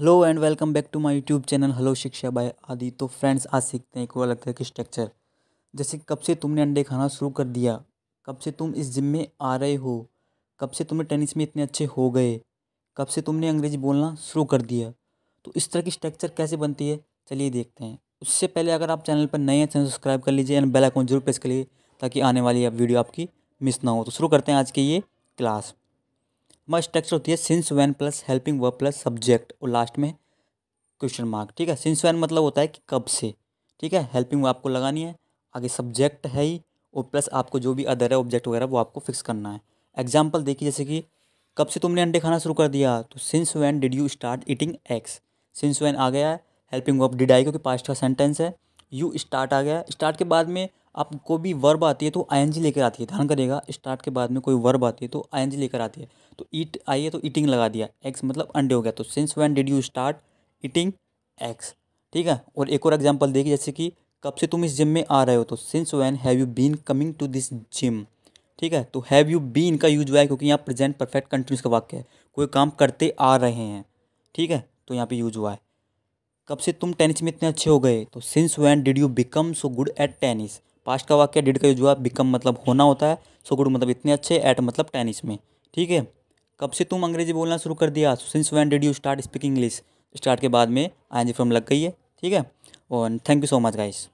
hello and welcome back to my YouTube channel hello Shiksha by Aadi तो friends आज सीखते हैं एक और तरह के स्ट्रक्चर जैसे कब से तुमने अंडे खाना शुरू कर दिया कब से तुम इस जिम में आ रहे हो कब से तुम्हें टेनिस में इतने अच्छे हो गए कब से तुमने अंग्रेजी बोलना शुरू कर दिया तो इस तरह की स्ट्रक्चर कैसे बनती है चलिए देखते हैं उससे पहले अगर आप चैनल पर नए हैं चैनल सब्सक्राइब कर लीजिए एंड बेलाइकॉन जरूर प्रेस करिए ताकि आने वाली आप वीडियो आपकी मिस ना हो तो शुरू करते हैं आज की ये क्लास मैं स्ट्रक्चर होती है since when plus helping verb plus subject और लास्ट में क्वेश्चन मार्क ठीक है सिंस वैन मतलब होता है कि कब से ठीक है हेल्पिंग आपको लगानी है आगे सब्जेक्ट है ही और प्लस आपको जो भी अदर है ऑब्जेक्ट वगैरह वो आपको फिक्स करना है एग्जाम्पल देखिए जैसे कि कब से तुमने अंडे खाना शुरू कर दिया तो since when did you start eating eggs since when आ गया है हेल्पिंग वर्ब डिड आई क्योंकि पास्ट का सेंटेंस है यू स्टार्ट आ गया स्टार्ट के बाद में आपको भी वर्ब आती है तो आई लेकर आती है ध्यान करेगा स्टार्ट के बाद में कोई वर्ब आती है तो आई लेकर आती है तो ईट आई है तो ईटिंग लगा दिया एक्स मतलब अंडे हो गया तो since when did you start eating eggs ठीक है और एक और एग्जाम्पल देखिए जैसे कि कब से तुम इस जिम में आ रहे हो तो since when have you been coming to this gym ठीक है तो हैव यू बीन का यूज हुआ है क्योंकि यहाँ प्रेजेंट परफेक्ट कंटिन्यूस का वाक्य है कोई काम करते आ रहे हैं ठीक है तो यहाँ पे यूज हुआ है कब से तुम टेनिस में इतने अच्छे हो गए तो since when did you become so good at tennis past का वाक्य डिड का जो है बिकम मतलब होना होता है सो गुड मतलब इतने अच्छे एट मतलब टेनिस में ठीक है कब से तुम अंग्रेजी बोलना शुरू कर दिया since when did you start speaking English start के बाद में आई जी फ्रॉम लग गई है ठीक है और thank you so much guys